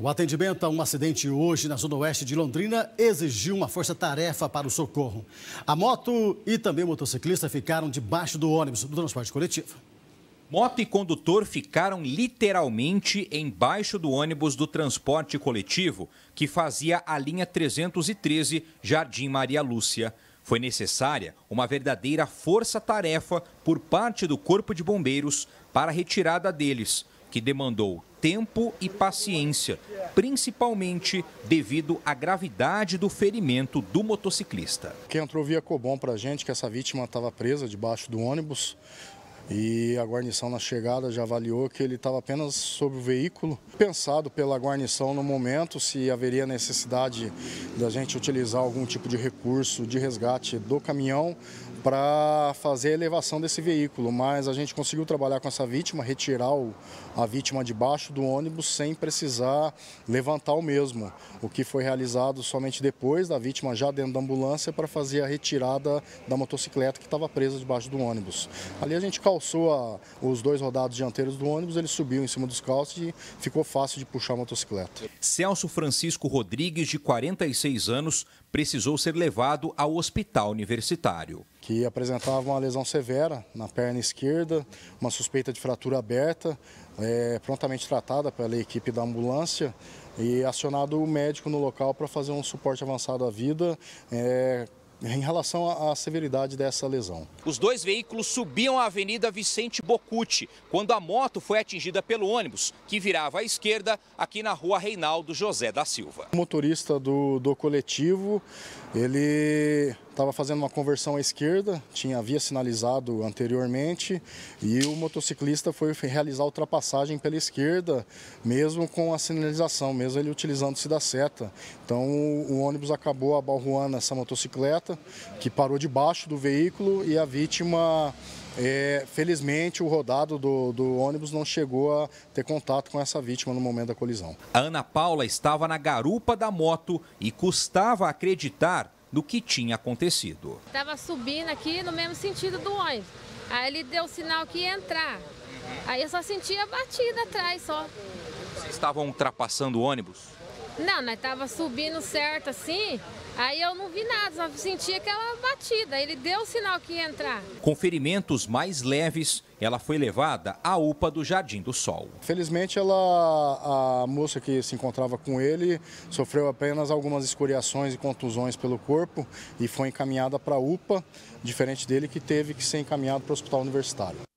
O atendimento a um acidente hoje na zona oeste de Londrina exigiu uma força-tarefa para o socorro. A moto e também o motociclista ficaram debaixo do ônibus do transporte coletivo. Moto e condutor ficaram literalmente embaixo do ônibus do transporte coletivo que fazia a linha 313 Jardim Maria Lúcia. Foi necessária uma verdadeira força-tarefa por parte do Corpo de Bombeiros para a retirada deles que demandou tempo e paciência, principalmente devido à gravidade do ferimento do motociclista. Quem entrou via Cobom para a gente que essa vítima estava presa debaixo do ônibus e a guarnição na chegada já avaliou que ele estava apenas sobre o veículo. Pensado pela guarnição no momento se haveria necessidade da gente utilizar algum tipo de recurso de resgate do caminhão, para fazer a elevação desse veículo, mas a gente conseguiu trabalhar com essa vítima, retirar o, a vítima debaixo do ônibus sem precisar levantar o mesmo, o que foi realizado somente depois da vítima já dentro da ambulância para fazer a retirada da motocicleta que estava presa debaixo do ônibus. Ali a gente calçou a, os dois rodados dianteiros do ônibus, ele subiu em cima dos calços e ficou fácil de puxar a motocicleta. Celso Francisco Rodrigues, de 46 anos, precisou ser levado ao hospital universitário que apresentava uma lesão severa na perna esquerda, uma suspeita de fratura aberta, é, prontamente tratada pela equipe da ambulância e acionado o médico no local para fazer um suporte avançado à vida, é, em relação à severidade dessa lesão. Os dois veículos subiam a Avenida Vicente Bocuti quando a moto foi atingida pelo ônibus, que virava à esquerda, aqui na rua Reinaldo José da Silva. O motorista do, do coletivo, ele estava fazendo uma conversão à esquerda, tinha havia sinalizado anteriormente, e o motociclista foi realizar a ultrapassagem pela esquerda, mesmo com a sinalização, mesmo ele utilizando-se da seta. Então o, o ônibus acabou abalroando essa motocicleta, que parou debaixo do veículo e a vítima, é, felizmente, o rodado do, do ônibus não chegou a ter contato com essa vítima no momento da colisão. A Ana Paula estava na garupa da moto e custava acreditar no que tinha acontecido. Estava subindo aqui no mesmo sentido do ônibus. Aí ele deu sinal que ia entrar. Aí eu só sentia a batida atrás só. Vocês estavam ultrapassando o ônibus? Não, nós tava subindo certo assim, aí eu não vi nada, só senti aquela batida. Ele deu o sinal que ia entrar. Com ferimentos mais leves, ela foi levada à UPA do Jardim do Sol. Felizmente, ela, a moça que se encontrava com ele sofreu apenas algumas escoriações e contusões pelo corpo e foi encaminhada para a UPA, diferente dele que teve que ser encaminhado para o hospital universitário.